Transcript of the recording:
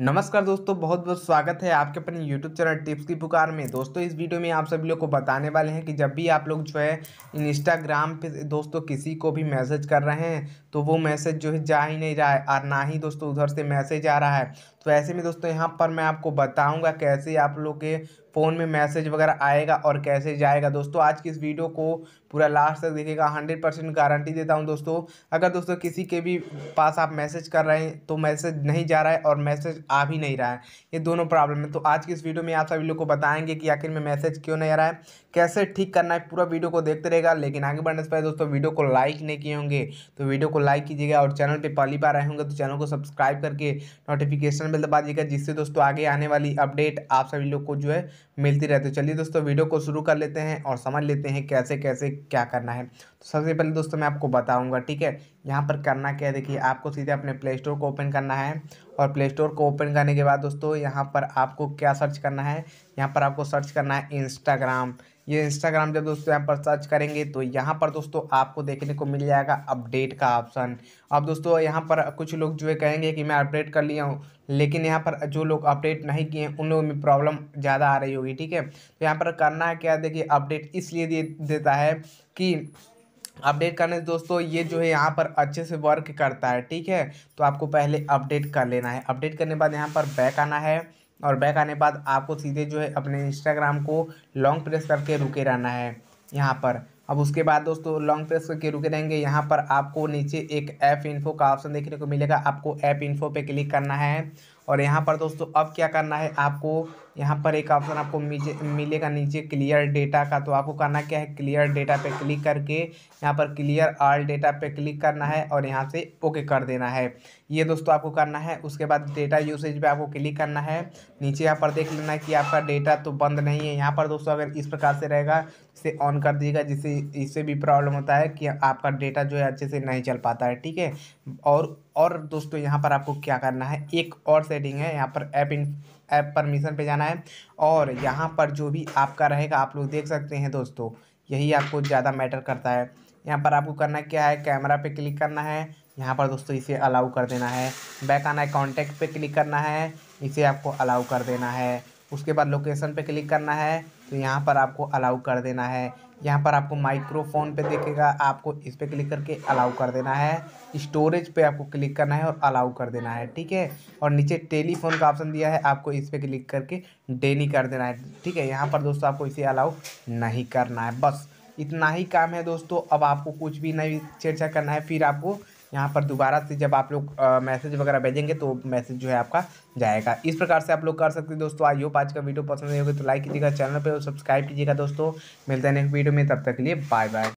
नमस्कार दोस्तों बहुत बहुत स्वागत है आपके अपने YouTube चैनल टिप्स की पुकार में दोस्तों इस वीडियो में आप सभी लोग को बताने वाले हैं कि जब भी आप लोग जो है इंस्टाग्राम पे दोस्तों किसी को भी मैसेज कर रहे हैं तो वो मैसेज जो है जा ही नहीं रहा है और ना ही दोस्तों उधर से मैसेज आ रहा है तो ऐसे में दोस्तों यहाँ पर मैं आपको बताऊँगा कैसे आप लोग के फ़ोन में मैसेज वगैरह आएगा और कैसे जाएगा दोस्तों आज की इस वीडियो को पूरा लास्ट तक देखिएगा हंड्रेड परसेंट गारंटी देता हूँ दोस्तों अगर दोस्तों किसी के भी पास आप मैसेज कर रहे हैं तो मैसेज नहीं जा रहा है और मैसेज आ भी नहीं रहा है ये दोनों प्रॉब्लम है तो आज की इस वीडियो में आप सभी लोग को बताएंगे कि आखिर में मैसेज क्यों नहीं आ रहा है कैसे ठीक करना है पूरा वीडियो को देखते रहेगा लेकिन आगे बढ़ने से पहले दोस्तों वीडियो को लाइक नहीं किए होंगे तो वीडियो को लाइक कीजिएगा और चैनल पर पहली बार आए होंगे तो चैनल को सब्सक्राइब करके नोटिफिकेशन बिल दबा दीजिएगा जिससे दोस्तों आगे आने वाली अपडेट आप सभी लोग को जो है मिलती रहती है चलिए दोस्तों वीडियो को शुरू कर लेते हैं और समझ लेते हैं कैसे कैसे क्या करना है तो सबसे पहले दोस्तों मैं आपको बताऊँगा ठीक है यहाँ पर करना क्या है देखिए आपको सीधे अपने प्ले स्टोर को ओपन करना है और प्ले स्टोर को ओपन करने के बाद दोस्तों यहाँ पर आपको क्या सर्च करना है यहाँ पर आपको सर्च करना है इंस्टाग्राम ये इंस्टाग्राम जब दोस्तों यहाँ पर सर्च करेंगे तो यहाँ पर दोस्तों आपको देखने को मिल जाएगा अपडेट का ऑप्शन अब दोस्तों यहाँ पर कुछ लोग जो है कहेंगे कि मैं अपडेट कर लिया हूँ लेकिन यहाँ पर जो लोग अपडेट नहीं किए उन लोगों में प्रॉब्लम ज़्यादा आ रही होगी ठीक है तो यहाँ पर करना है क्या देखिए अपडेट इसलिए दे देता है कि अपडेट करने से दोस्तों ये जो है यहाँ पर अच्छे से वर्क करता है ठीक है तो आपको पहले अपडेट कर लेना है अपडेट करने के बाद यहाँ पर बैक आना है और बैक आने बाद आपको सीधे जो है अपने इंस्टाग्राम को लॉन्ग प्रेस करके रुके रहना है यहाँ पर अब उसके बाद दोस्तों लॉन्ग प्रेस करके रुके रहेंगे यहाँ पर आपको नीचे एक ऐप इन्फो का ऑप्शन देखने को मिलेगा आपको ऐप इन्फो पे क्लिक करना है और यहाँ पर दोस्तों अब क्या करना है आपको यहाँ पर एक ऑप्शन आपको मिलेगा नीचे क्लियर डेटा का तो आपको करना क्या है क्लियर डेटा पे क्लिक करके यहाँ पर क्लियर ऑल डेटा पे क्लिक करना है और यहाँ से ओके कर देना है ये दोस्तों आपको करना है उसके बाद डेटा यूसेज पे आपको क्लिक करना है नीचे यहाँ पर देख लेना है कि आपका डेटा तो बंद नहीं है यहाँ पर दोस्तों अगर इस प्रकार से रहेगा इसे ऑन कर दीजिएगा जिससे इससे भी प्रॉब्लम होता है कि आपका डेटा जो है अच्छे से नहीं चल पाता है ठीक है और और दोस्तों यहाँ पर आपको क्या करना है एक और सेटिंग है यहाँ पर ऐप इन ऐप परमिशन पे जाना करना है और यहाँ पर जो भी आपका रहेगा आप लोग देख सकते हैं दोस्तों यही आपको ज़्यादा मैटर करता है यहाँ पर आपको करना क्या है कैमरा पे क्लिक करना है यहाँ पर दोस्तों इसे अलाउ कर देना है बैक आना है कॉन्टैक्ट पर क्लिक करना है इसे आपको अलाउ कर देना है उसके बाद लोकेशन पे क्लिक करना है तो यहाँ पर आपको अलाउ कर देना है यहाँ पर आपको माइक्रोफोन पे देखेगा आपको इस पर क्लिक करके अलाउ कर देना है स्टोरेज पे आपको क्लिक करना है और अलाउ कर देना है ठीक है और नीचे टेलीफोन का ऑप्शन दिया है आपको इस पर क्लिक करके डेली कर देना है ठीक है यहाँ पर दोस्तों आपको इसे अलाउ नहीं करना है बस इतना ही काम है दोस्तों अब आपको कुछ भी नहीं छेड़छाड़ करना है फिर आपको यहाँ पर दोबारा से जब आप लोग मैसेज वगैरह भेजेंगे तो मैसेज जो है आपका जाएगा इस प्रकार से आप लोग कर सकते हैं दोस्तों आई होप आज का वीडियो पसंद नहीं होगी तो लाइक कीजिएगा चैनल पर सब्सक्राइब कीजिएगा दोस्तों मिलते हैं नेक्स्ट वीडियो में तब तक के लिए बाय बाय